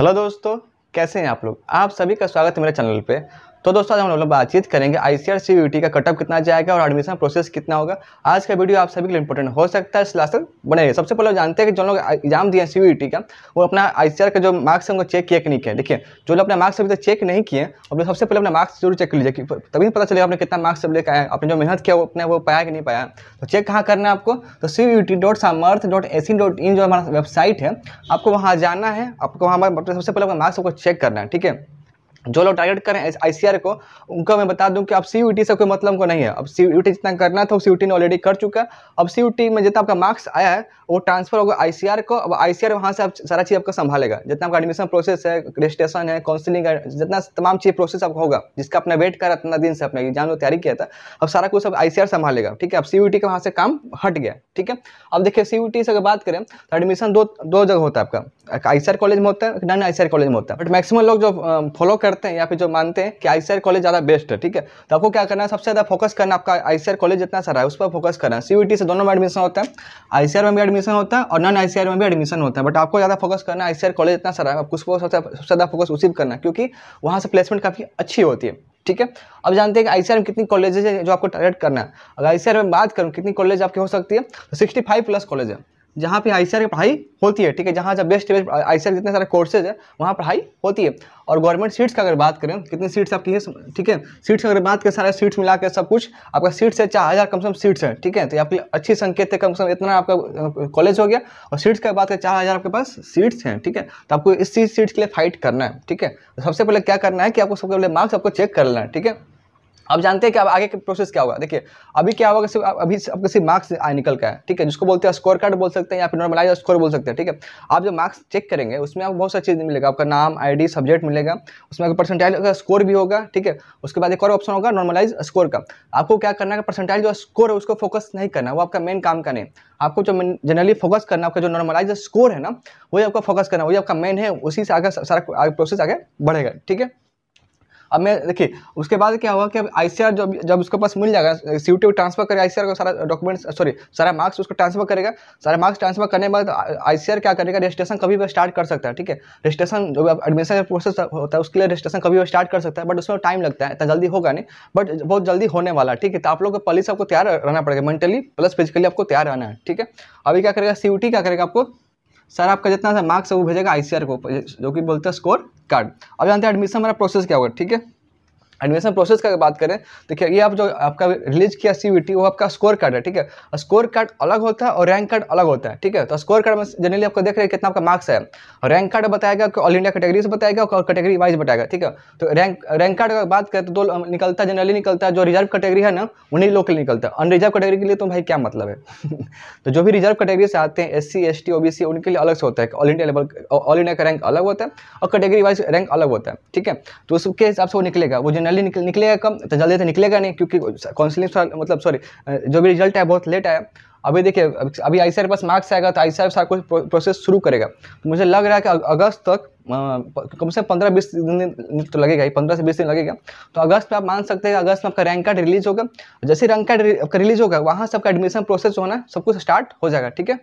hello दोस्तों कैसे हैं आप लोग आप सभी का स्वागत है मेरे चैनल पे तो दोस्तों आज हम लोग बातचीत करेंगे आईसीआरसी यूटी का कटअप कितना जाएगा और एडमिशन प्रोसेस कितना होगा आज का वीडियो आप सभी के लिए इंपॉर्टेंट हो सकता है इस लास्ट तक बनेगा सबसे पहले जानते हैं कि जो लोग एग्जाम दिए हैं सी टी का वो अपना आई का जो मार्क्स है उनको चेक किया कि नहीं किया देखिए जो लोग अपने मार्क्स अभी तक चेक नहीं किए और सबसे पहले अपने मार्क्स जरूर चेक कर लीजिए तभी पता चलेगा आपने कितना मार्क्स अब लेकर आया आपने जो मेहनत किया वो अपने वो पाया कि नहीं पाया तो चेक कहाँ करना है आपको तो C U T dot Samarth dot A C dot in जो हमारा वेबसाइट है आपको वहाँ जाना है आपको वहाँ सबसे पहले अपने मार्क्स को चेक करना है ठीक है जो लोग टारगेट करें आईसीआर को उनको मैं बता दूं कि अब सी से कोई मतलब को नहीं है अब सी जितना करना था सी ने ऑलरेडी कर चुका है अब सी में जितना आपका मार्क्स आया है वो ट्रांसफर होगा आई को अब आई वहाँ से आप सारा चीज़ आपका संभालेगा जितना आपका एडमिशन प्रोसेस है रजिस्ट्रेशन है काउंसिलिंग है जितना तमाम चीज़ प्रोसेस आपका होगा जिसका आपने वेट करा इतना दिन से अपने एग्जाम में तैयारी किया था अब सारा कुछ अब आई संभालेगा ठीक है अब सी का वहाँ से काम हट गया ठीक है अब देखिए सी से अगर बात करें तो एडमिशन दो दो जगह होता है आपका आई कॉलेज में होता है नॉन आई कॉलेज में होता है बट मैक्सिमम लोग जो फॉलो कर करते हैं या फिर जो मानते हैं कि आई कॉलेज ज़्यादा बेस्ट है ठीक है तो आपको क्या करना है सबसे ज़्यादा फोकस करना आपका आई कॉलेज जितना सारा है उस पर फोकस करना है सी से दोनों में एडमिशन होता है आई में भी एडमिशन होता है और नॉन आई में भी एडमिशन होता है बट आपको ज़्यादा फोकस करना है आई कॉलेज इतना सारा है आपको उसको सबसे ज़्यादा फोकस उसी पर करना है क्योंकि वहाँ से प्लेसमेंट काफ़ी अच्छी होती है ठीक है अब जानते हैं कि आईसीआर में कितनी कॉलेजेस है जो आपको टारगेट करना है अगर आईसीआर में बात करूँ कितनी कॉलेज आपकी हो सकती है तो सिक्सटी प्लस कॉलेज है जहाँ पे आई की पढ़ाई होती है ठीक है जहाँ जब बेस्ट बेस्ट आई जितने सारे कोर्सेज है वहाँ पढ़ाई होती है और गवर्नमेंट सीट्स का अगर बात करें कितनी सीट्स आपकी है ठीक है सीट्स अगर बात करें सारे सीट्स मिला के सब कुछ आपका सीट्स है चार हज़ार कम से कम सीट्स है ठीक है तो आपके लिए अच्छी संकेत है कम से कम इतना आपका कॉलेज uh, हो गया और सीट्स का बात करें चार हज़ार आपके पास सीट्स हैं ठीक है तो आपको इस सीट्स के लिए फाइट करना है ठीक है सबसे पहले क्या करना है कि आपको सबसे पहले मार्क्स आपको चेक कर लेना है ठीक है अब जानते हैं कि अब आगे का प्रोसेस क्या होगा देखिए अभी क्या होगा सिर्फ अभी आपके सिर्फ मार्क्स निकल का है ठीक है जिसको बोलते हैं स्कोर कार्ड बोल सकते हैं या फिर नॉर्मलाइज स्कोर बोल सकते हैं ठीक है आप जो मार्क्स चेक करेंगे उसमें आपको बहुत सारी चीज़ मिलेगा आपका नाम आईडी सब्जेक्ट मिलेगा उसमें आपका परसेंटाइल का स्कोर भी होगा ठीक है उसके बाद एक और ऑप्शन होगा नॉर्मलाइज स्कोर का आपको क्या करना है परसेंटाइल जो स्कोर है उसको फोकस नहीं करना वो आपका मेन काम का नहीं आपको जो जनरली फोकस करना आपका जो नॉर्मलाइज स्कोर है ना वही आपका फोकस करना वही आपका मेन है उसी से आगे सारा प्रोसेस आगे बढ़ेगा ठीक है अब मैं देखिए उसके बाद क्या हुआ कि अब आई जब जब उसके पास मिल जाएगा सी यू ट्रांसफर करेगा आई का सारा डॉक्यूमेंट्स सॉरी सारा मार्क्स उसको ट्रांसफर करेगा सारा मार्क्स ट्रांसफर करने के बाद आई क्या करेगा रजिस्ट्रेशन कभी भी स्टार्ट कर सकता है ठीक है रजिस्ट्रेशन जो एडमिशन का प्रोसेस होता है उसके लिए रजिस्ट्रेशन कभी भी स्टार्ट कर सकता है बट उसमें टाइम लगता है इतना जल्दी होगा नहीं बट बहुत जल्दी होने वाला है ठीक है तो आप लोग को पहले से आपको तैयार रहना पड़ेगा मेंटली प्लस फिजिकली आपको तैयार रहना है ठीक है अभी क्या करेगा सी क्या करेगा आपको सर आपका जितना सा मार्क्स है वो भेजेगा आई को जो कि बोलते हैं स्कोर कार्ड अब जानते हैं एडमिशन हमारा प्रोसेस क्या होगा ठीक है एडमिशन प्रोसेस का बात करें क्या ये आप जो आपका रिलीज किया सी वो आपका स्कोर कार्ड है ठीक है स्कोर कार्ड अलग होता है और रैंक कार्ड अलग होता है ठीक है तो स्कोर कार्ड में जनरली आपको देख रहे हैं कितना आपका मार्क्स है और रैंक कार्ड बताएगा कि ऑल इंडिया कैटेगरी से बताएगा और कैटेगरी वाइज बताएगा ठीक है तो रैंक रैंक कार्ड का बात करें तो दो निकलता है जनरली निकलता है जो रिजर्व कैटेगरी है ना उन्हीं लोग के लिए निकलता है अनरिजर्व कैटेगरी के लिए तो भाई क्या मतलब है तो जो भी रिजर्व कैटेगरी से आते हैं S C S T O B C उनके लिए अलग से होता है all India level all India का रैंक अलग होता है और कैटेगरी वाइज रैंक अलग होता है ठीक है तो उसके हिसाब से वो निकलेगा वो जनरल जल्दी निकल निकलेगा कम तो जल्दी तो निकलेगा नहीं क्योंकि काउंसिलिंग मतलब सॉरी जो भी रिजल्ट है बहुत लेट आया अभी देखिए अभी आई सी पास मार्क्स आएगा तो आई सी आर कुछ प्रोसेस शुरू करेगा तो मुझे लग रहा है कि अगस्त तक कम से कम पंद्रह बीस दिन तो लगेगा ही पंद्रह से बीस दिन लगेगा तो अगस्त में आप मान सकते हैं अगस्त में आपका रैंक कार्ड रिलीज होगा जैसे रैंक कार्ड आपका रिलीज होगा वहाँ से आपका एडमिशन प्रोसेस होना सब कुछ स्टार्ट हो जाएगा ठीक है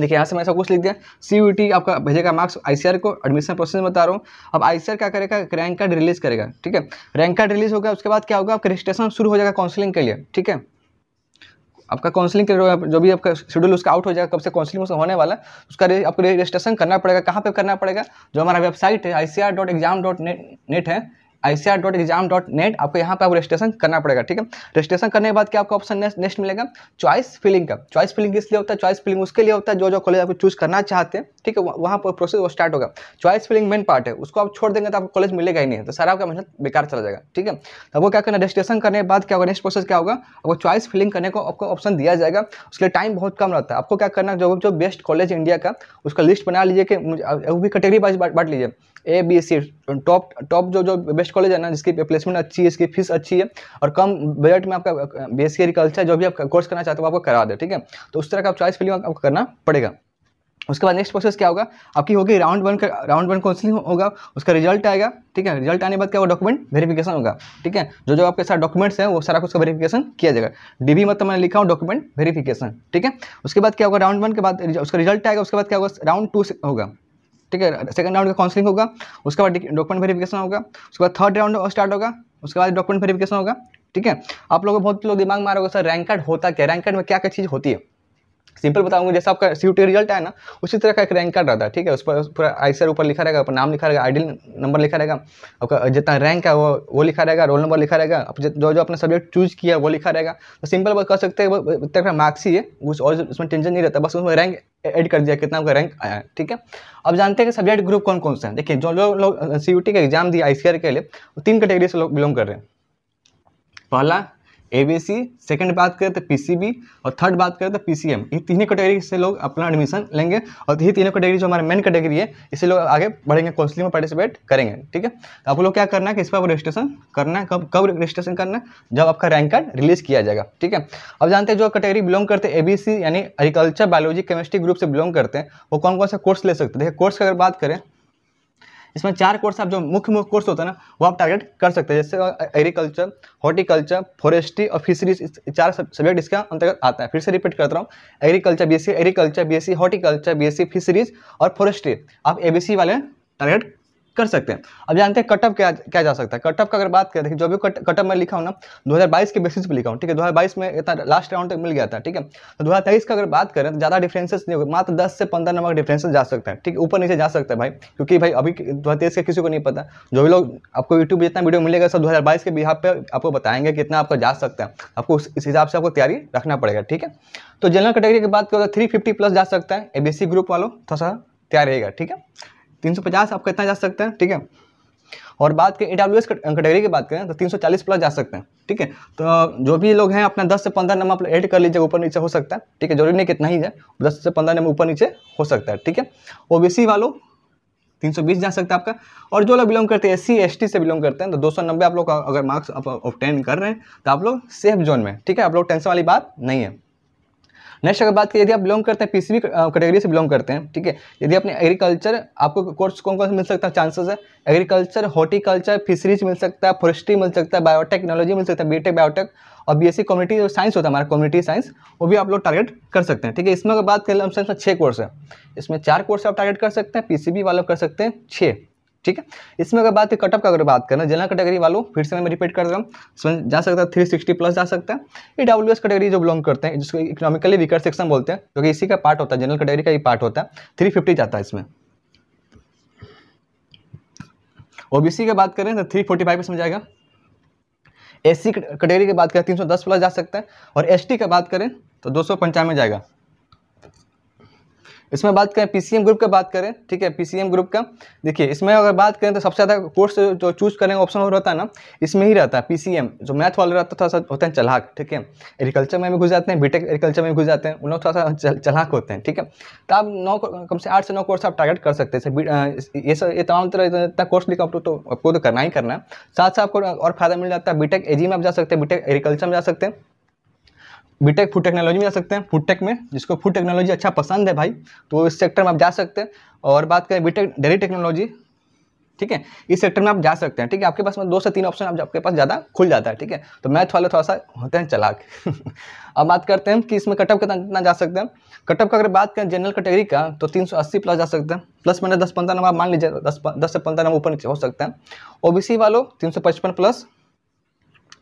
देखिए यहाँ से मैंने सब कुछ लिख दिया सी आपका भेजेगा मार्क्स आई को एडमिशन प्रोसेस में बता रहा हूँ अब आई क्या करेगा रैंक कार्ड रिलीज़ करेगा ठीक है रैंक कार्ड रिलीज़ होगा उसके बाद क्या होगा आपका रजिस्ट्रेशन शुरू हो जाएगा काउंसलिंग के लिए ठीक है आपका काउंसलिंग के जो भी आपका शेड्यूल उसका आउट हो जाएगा कब से काउंसलिंग होने वाला उसका आपको रजिस्ट्रेशन करना पड़ेगा कहाँ पर करना पड़ेगा जो हमारा वेबसाइट है आई है ICR dot exam dot net आपको यहाँ पर आपको रजिस्ट्रेशन करना पड़ेगा ठीक है रजिस्ट्रेशन करने के बाद क्या आपको ऑप्शन नेक्स्ट मिलेगा चॉइस फिलिंग का चॉइस फिलिंग इसलिए होता है चॉइस फिलिंग उसके लिए होता है जो जो कॉलेज आपको चूज करना चाहते हैं ठीक है वहाँ पर प्रोसेस वो स्टार्ट होगा चॉइस फिलिंग मेन पार्ट है उसको आप छोड़ देंगे तो आपको कॉलेज मिलेगा ही नहीं तो सारा आपका मेहनत बेकार चला जाएगा ठीक है तो वो क्या करना रजिस्ट्रेशन करने के बाद क्या होगा नेक्स्ट प्रोसेस क्या होगा आपको चॉइस फिलिंग करने को आपको ऑप्शन दिया जाएगा उसके लिए टाइम बहुत कम रहता है आपको क्या करना जो जो बेस्ट कॉलेज इंडिया का उसका लिस्ट बना लीजिए कि मुझे वो भी कैटेगरी वाइज बांट लीजिए A B C top top जो जो बेस्ट कॉलेज है ना जिसकी प्लेसमेंट अच्छी है इसकी फीस अच्छी है और कम बजट में आपका बेसिक एस एग्रीकल्चर जो भी आप कोर्स करना चाहते हो आपको करा दे ठीक है तो उस तरह का आप चॉइस फिलिंग आपको करना पड़ेगा उसके बाद नेक्स्ट प्रोसेस क्या होगा आपकी होगी राउंड वन का राउंड वन काउंसलिंग होगा उसका रिजल्ट आएगा ठीक है रिजल्ट आने के बाद क्या होगा डॉक्यूमेंट वेरिफिकेशन होगा ठीक है जो जो आपके साथ डॉक्यूमेंट्स हैं वो सारा कुछ वेरिफिकेशन किया जाएगा डीबी मतलब मैंने लिखा हूँ डॉक्यूमेंट वेरिफिकेशन ठीक है उसके बाद क्या होगा राउंड वन के बाद उसका रिजल्ट आएगा उसके बाद क्या होगा राउंड टू होगा ठीक है सेकंड राउंड का काउंसलिंग होगा उसके बाद डॉक्यूमेंट वेरिफिकेशन होगा उसके बाद थर्ड राउंड स्टार्ट होगा उसके बाद डॉक्यूमेंट वेरिफिकेशन होगा ठीक है आप लोगों को बहुत लोग दिमाग मारोगे सर रैंक कार्ड होता क्या रैंक कार्ड में क्या क्या चीज़ होती है सिंपल बताऊंगा जैसा आपका सी रिजल्ट है ना उसी तरह का एक रैंक कार्ड रहता है ठीक है उस पर पूरा आइसर ऊपर लिखा रहेगा नाम लिखा रहेगा आईडी नंबर लिखा रहेगा आपका जितना रैंक है वो वो लिखा रहेगा रोल नंबर लिखा रहेगा जो जो आपने सब्जेक्ट चूज किया वो लिखा रहेगा तो सिंपल कह सकते हैं इतना मार्क्स ही है कुछ और उसमें टेंशन नहीं रहता बस उसमें रैंक एड कर दिया कितना आपका रैंक आया है ठीक है अब जानते हैं कि सब्जेक्ट ग्रुप कौन कौन सा है देखिए जो लोग सी यू टी का एग्जाम दिया आई के लिए तीन कैटेगरी से लोग बिलोंग कर रहे हैं पहला एबीसी सेकंड बात करें तो पीसीबी और थर्ड बात करें तो पीसीएम ये तीनों कैटेगरी से लोग अपना एडमिशन लेंगे और ये तीनों कैटेगरी जो हमारे मेन कैटेगरी है इसे लोग आगे बढ़ेंगे काउंसलिंग में पार्टिसिपेट करेंगे ठीक है तो आप लोग क्या करना है कि इस पर रजिस्ट्रेशन करना है कब कब रजिस्ट्रेशन करना है जब आपका रैंक कार्ड रिलीज किया जाएगा ठीक है अब जानते हैं जो कैटेगरी बिलोंग करते हैं सी यानी एग्रीकल्चर बायोलॉजी केमिस्ट्री ग्रुप से बिलोंग करते हैं वो कौन कौन सा कोर्स ले सकते हैं देखिए कोर्स की अगर बात करें इसमें चार कोर्स आप जो मुख्य मुख्य कोर्स होता है ना वो आप टारगेट कर सकते हैं जैसे एग्रीकल्चर हॉर्टिकल्चर फॉरेस्ट्री और फिशरीज चार सब्जेक्ट इसका अंतर्गत आता है फिर से रिपीट करता हूँ agriculture B agriculture B horticulture B fisheries और फॉरेस्ट्री आप ए वाले टारगेट कर सकते हैं अब जानते हैं कटअप क्या क्या जा सकता है कटअप का अगर बात करें देखिए जो भी कट कटअप मैं लिखा हूँ ना 2022 के बेसिस पे लिखा हूँ ठीक है 2022 में इतना लास्ट राउंड तक मिल गया था ठीक है तो 2023 का अगर बात करें तो ज़्यादा डिफ्रेंसेस नहीं होगा मात्र दस से पंद्रह नंबर का डिफ्रेंसेस जा सकता है ठीक ऊपर नीचे जा सकता है भाई क्योंकि भाई अभी दो का किसी को नहीं पता जो भी लोग आपको यूट्यूब जितना वीडियो मिलेगा सब दो के बिहार पर आपको बताएंगे कितना आपका जा सकता है आपको इस हिसाब से आपको तैयारी रखना पड़ेगा ठीक है तो जनरल कैटेगरी की बात करो तो थ्री प्लस जा सकता है ए ग्रुप वालों थोड़ा सा तैयार रहेगा ठीक है तीन सौ पचास आपका इतना जा सकते हैं ठीक है और बात करें ई कैटेगरी की बात करें तो 340 प्लस जा सकते हैं ठीक है तो जो भी लोग हैं अपना 10 से 15 नंबर आप ऐड कर लीजिए ऊपर नीचे हो सकता है ठीक है जरूरी नहीं कितना ही है 10 से 15 नंबर ऊपर नीचे हो सकता है ठीक है ओ बी सी वालों बीस जा सकता है आपका और जो लोग बिलोंग करते हैं एस सी से बिलोंग करते हैं तो 290 आप लोग अगर मार्क्स आप ऑप्टेन कर रहे हैं तो आप लोग सेफ जोन में ठीक है आप लोग टेंशन वाली बात नहीं है नेक्स्ट अगर बात की यदि आप बिलोंग करते हैं पीसीबी कैटेगरी से बिलोंग करते हैं ठीक है यदि आपने एग्रीकल्चर आपको कोर्स कौन कौन मिल सकता है चांसेस है एग्रीकल्चर हॉर्टिकल्चर फिशरीज मिल सकता है फॉरेस्ट्री मिल सकता है बायोटेक्नोलॉजी मिल सकता है बीटेक बायोटेक और बी एस सी कम्युनिटी जो साइंस होता है हमारा कम्युनिटी साइंस वो भी आप लोग टारगेट कर सकते हैं ठीक है इसमें अगर बात करें हम में छः कोर्स है इसमें चार कोर्स आप टारगेट कर सकते हैं बी वाले कर सकते हैं छः ठीक है इसमें अगर बात कटअप का अगर बात करें जनरल कैटेगरी वालों फिर से मैं रिपीट कर रहा हूँ जा सकता है थ्री सिक्सटी प्लस जा सकता है ई डब्ल्यू एस कैटेगरी जो बिलोंग करते हैं जिसको इकोनॉमिकली वीकर सेक्शन बोलते हैं क्योंकि इसी का पार्ट होता है जनरल कैटेगरी का ही पार्ट होता है थ्री फिफ्टी जाता है इसमें ओबीसी की बात करें तो थ्री फोर्टी फाइव इसमें जाएगा एस सी कैटेगरी की बात करें तीन सौ दस प्लस जा सकता है और एस टी का बात करें तो दो सौ पंचानवे जाएगा इसमें बात करें पीसीएम ग्रुप का बात करें ठीक है पीसीएम ग्रुप का देखिए इसमें अगर बात करें तो सबसे ज़्यादा कोर्स जो चूज करने का ऑप्शन हो रहता है ना इसमें ही रहता है पीसीएम जो मैथ वाले रहता थोड़ा सा होता है चलाक ठीक है एग्रीकल्चर में भी घुस जाते हैं बीटेक एग्रीकल्चर में घुस जाते हैं उन लोग थोड़ा सा चलाक होते हैं ठीक है तो आप नौ कम से आठ से नौ कोर्स आप टारगेट कर सकते हैं ये सब ये तमाम तरह इतना कोर्स लिखा आपको तो आपको तो करना ही करना है साथ साथ आपको और फायदा मिल जाता है बीटेक एजी में आप जा सकते हैं बीटेक एग्रीकल्चर में जा सकते हैं बीटेक फूड टेक्नोलॉजी में जा सकते हैं फूड टेक में जिसको फूड टेक्नोलॉजी अच्छा पसंद है भाई तो इस सेक्टर में आप जा सकते हैं और बात करें बीटेक डेयरी टेक्नोलॉजी ठीक है इस सेक्टर में आप जा सकते हैं ठीक है आपके पास में दो से तीन ऑप्शन आप आपके पास ज़्यादा खुल जाता है ठीक है तो मैथ वाले थोड़ा सा होते हैं चलाक अब बात करते हैं कि इसमें कटअप कितना कितना जा सकते हैं कटअप का अगर बात करें जनरल कैटेगरी का तो 380 प्लस जा सकते हैं प्लस मैंने दस पंद्रह नंबर मान लीजिए दस दस से पंद्रह नंबर ऊपर हो सकते हैं सी वालों तीन सौ पचपन प्लस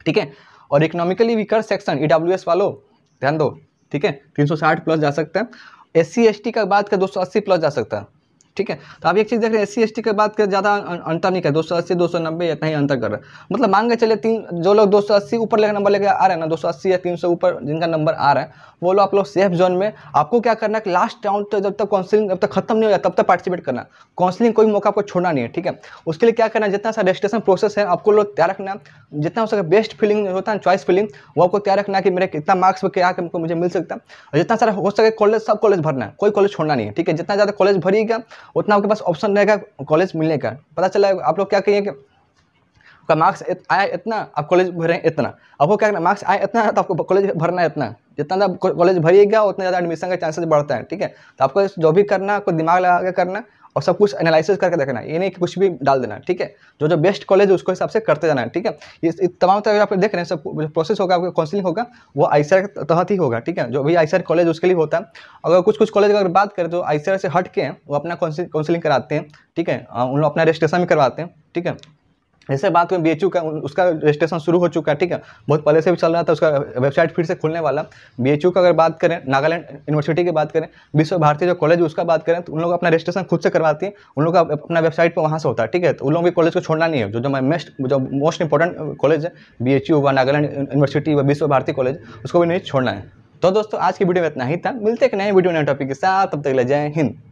ठीक है और इकोनॉमिकली वीकर सेक्शन ई वालों ध्यान दो ठीक है 360 प्लस जा सकता है एस सी का बात कर सौ अस्सी प्लस जा सकता है ठीक है तो आप एक चीज़ देख रहे हैं एस सी के बाद ज़्यादा अं-, अंतर नहीं कर दो सौ अस्सी दो सौ नब्बे इतना ही अंतर कर रहा है मतलब मान के तीन जो लोग दो सौ अस्सी ऊपर लेकर नंबर लेकर आ रहे हैं ना दो सौ अस्सी या तीन सौ ऊपर जिनका नंबर आ रहा है वो लोग आप लोग सेफ जोन में आपको क्या करना है कि लास्ट राउंड तो जब तक काउंसलिंग जब तक खत्म नहीं हो जाए तब तक पार्टिसिपेट करना काउंसिलिंग कोई मौका आपको छोड़ना नहीं है ठीक है उसके लिए क्या करना है जितना सा रजिस्ट्रेशन प्रोसेस है आपको लोग तैयार रखना जितना हो सके बेस्ट फीलिंग होता है चॉइस फीलिंग वो आपको तैयार रखना कि मेरे कितना मार्क्स क्या मुझे मिल सकता है जितना सारा हो सके कॉलेज सब कॉलेज भरना है कोई कॉलेज छोड़ना नहीं है ठीक है जितना ज़्यादा कॉलेज भरिएगा उतना आपके पास ऑप्शन रहेगा कॉलेज मिलने का पता चला आप लोग क्या कहिए कि आपका मार्क्स आया इतना आप कॉलेज भरें इतना आपको क्या करना मार्क्स आया इतना तो आपको कॉलेज भरना इतना जितना ज़्यादा कॉलेज भरिएगा उतना ज़्यादा एडमिशन का चांसेस बढ़ता है ठीक है तो आपको जो भी करना आपको दिमाग लगा के करना और सब कुछ एनालिसिस करके देखना है ये नहीं कि कुछ भी डाल देना ठीक है जो जो बेस्ट कॉलेज है उसको हिसाब से करते जाना है ठीक है ये तमाम तरह आप देख रहे हैं सब जो प्रोसेस होगा आपका काउंसिलिंग होगा वो आई के तहत ही होगा ठीक है जो भी आई कॉलेज उसके लिए होता है अगर कुछ कुछ कॉलेज अगर बात करें तो आई से हट के वो अपना काउंसिलिंग कराते हैं ठीक है उन लोग अपना रजिस्ट्रेशन भी करवाते हैं ठीक है जैसे बात में बी का उसका रजिस्ट्रेशन शुरू हो चुका है ठीक है बहुत पहले से भी चल रहा था उसका वेबसाइट फिर से खुलने वाला बी का अगर बात करें नागालैंड यूनिवर्सिटी की बात करें विश्व भारती जो कॉलेज उसका बात करें तो उन लोग अपना रजिस्ट्रेशन खुद से करवाती है उन लोग का अपना वेबसाइट पर वहाँ से होता है ठीक है तो उन लोगों के कॉलेज को छोड़ना नहीं है जो जो मेस्ट जो मोस्ट इंपॉर्टेंट कॉलेज है बी व नागालैंड यूनिवर्सिटी व विश्व भारती कॉलेज उसको भी नहीं छोड़ना है तो दोस्तों आज की वीडियो में इतना ही था मिलते एक नए वीडियो नए टॉपिक के साथ तब तक ले जाए हिंद